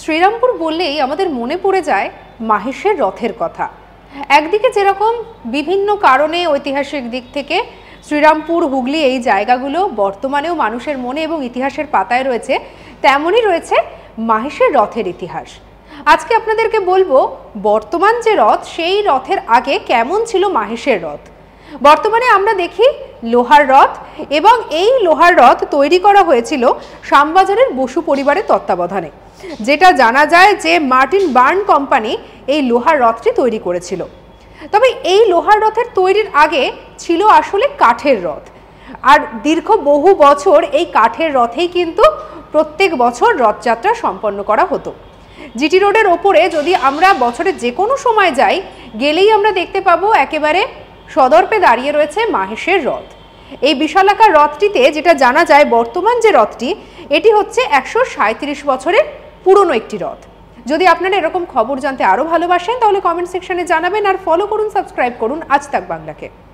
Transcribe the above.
শ্রীরামপুর বললেই আমাদের মনে পড়ে যায় মাহেশের রথের কথা একদিকে যেরকম বিভিন্ন কারণে ঐতিহাসিক দিক থেকে শ্রীরামপুর হুগলি এই জায়গাগুলো বর্তমানেও মানুষের মনে এবং ইতিহাসের পাতায় রয়েছে তেমনই রয়েছে মাহেশের রথের ইতিহাস আজকে আপনাদেরকে বলবো বর্তমান যে রথ সেই রথের আগে কেমন ছিল মাহেশের রথ বর্তমানে আমরা দেখি লোহার রথ এবং এই লোহার রথ তৈরি করা হয়েছিল শ্যামবাজারের বসু পরিবারের তত্ত্বাবধানে যেটা জানা যায় যে মার্টিন বার্ন কোম্পানি এই লোহার রথটি তৈরি করেছিল তবে এই লোহার রথের তৈরির আগে ছিল আসলে কাঠের রথ আর দীর্ঘ বহু বছর এই কাঠের রথেই কিন্তু প্রত্যেক বছর রথযাত্রা সম্পন্ন করা হতো জিটি রোডের ওপরে যদি আমরা বছরের যে কোনো সময় যাই গেলেই আমরা দেখতে পাবো একেবারে সদর্পে দাঁড়িয়ে রয়েছে মাহেশের রথ এই বিশালাকার হ্রদটিতে যেটা জানা যায় বর্তমান যে রথটি এটি হচ্ছে একশো সাঁত্রিশ বছরের পুরনো একটি রথ যদি আপনারা এরকম খবর জানতে আরও ভালোবাসেন তাহলে কমেন্ট সেকশনে জানাবেন আর ফলো করুন সাবস্ক্রাইব করুন আজ তাক বাংলাকে